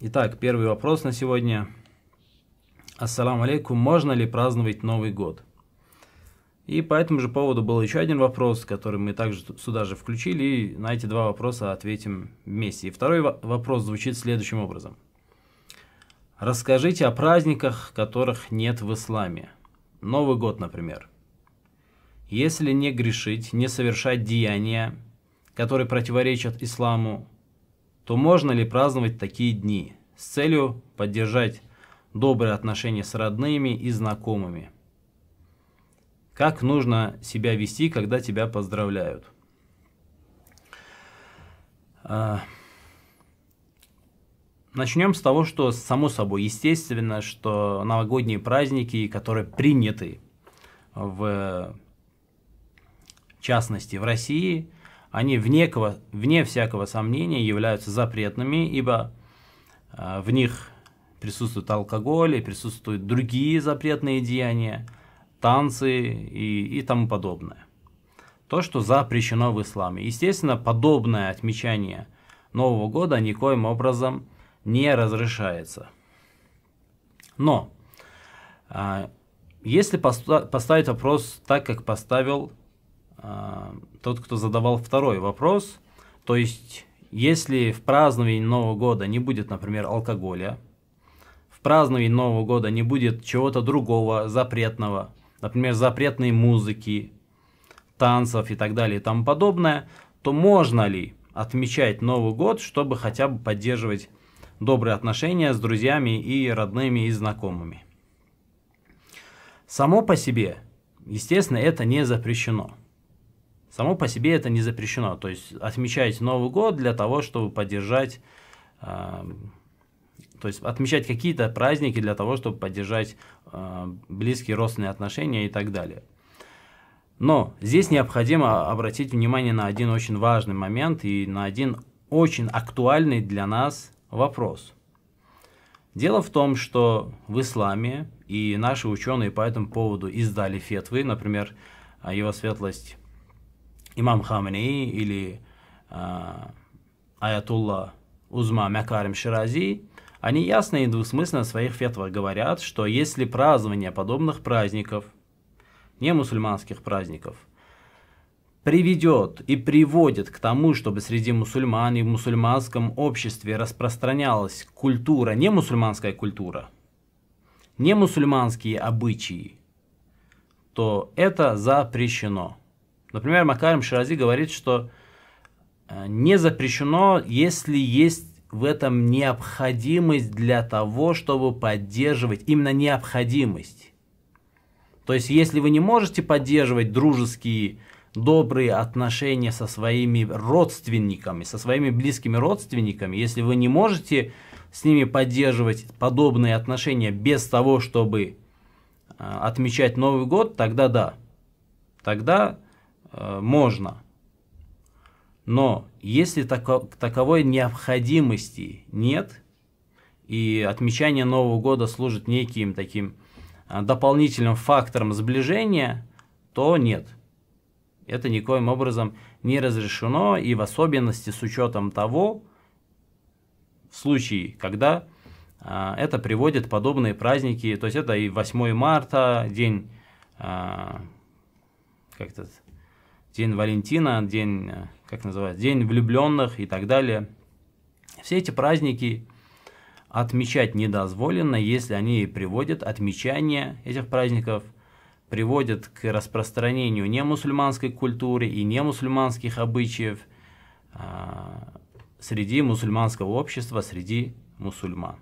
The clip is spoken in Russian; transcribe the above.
Итак, первый вопрос на сегодня. Ассаламу алейкум, можно ли праздновать Новый год? И по этому же поводу был еще один вопрос, который мы также сюда же включили, и на эти два вопроса ответим вместе. И второй вопрос звучит следующим образом. Расскажите о праздниках, которых нет в исламе. Новый год, например. Если не грешить, не совершать деяния, которые противоречат исламу, то можно ли праздновать такие дни с целью поддержать добрые отношения с родными и знакомыми? Как нужно себя вести, когда тебя поздравляют? А, начнем с того, что само собой естественно, что новогодние праздники, которые приняты в частности в России, они вне, вне всякого сомнения являются запретными, ибо э, в них присутствует алкоголь и присутствуют другие запретные деяния, танцы и, и тому подобное. То, что запрещено в исламе. Естественно, подобное отмечание Нового года никоим образом не разрешается. Но э, если поставить вопрос так, как поставил Э, тот, кто задавал второй вопрос. То есть, если в праздновании Нового года не будет, например, алкоголя, в праздновании Нового года не будет чего-то другого, запретного, например, запретной музыки, танцев и так далее и тому подобное, то можно ли отмечать Новый год, чтобы хотя бы поддерживать добрые отношения с друзьями и родными и знакомыми? Само по себе, естественно, это не запрещено – Само по себе это не запрещено. То есть отмечать Новый год для того, чтобы поддержать, э, то есть отмечать какие-то праздники для того, чтобы поддержать э, близкие родственные отношения и так далее. Но здесь необходимо обратить внимание на один очень важный момент и на один очень актуальный для нас вопрос. Дело в том, что в исламе и наши ученые по этому поводу издали фетвы, например, его светлость имам Хаменеи или аятулла Узма Мякарим Ширази, они ясно и двусмысленно в своих фетвах говорят, что если празднование подобных праздников, не мусульманских праздников, приведет и приводит к тому, чтобы среди мусульман и в мусульманском обществе распространялась культура, не мусульманская культура, не мусульманские обычаи, то это запрещено. Например, Макарим Ширази говорит, что э, не запрещено, если есть в этом необходимость для того, чтобы поддерживать, именно необходимость. То есть, если вы не можете поддерживать дружеские, добрые отношения со своими родственниками, со своими близкими родственниками, если вы не можете с ними поддерживать подобные отношения без того, чтобы э, отмечать Новый год, тогда да. Тогда Э, можно. Но если тако, таковой необходимости нет, и отмечание Нового года служит неким таким э, дополнительным фактором сближения, то нет. Это никоим образом не разрешено, и в особенности с учетом того, в случае, когда а, это приводит подобные праздники, то есть это и 8 марта, день а, как то День Валентина, День, э, как называется, День влюбленных и так далее. Все эти праздники отмечать недозволено, если они приводят отмечание этих праздников, приводят к распространению немусульманской культуры и немусульманских обычаев а, среди мусульманского общества, среди мусульман.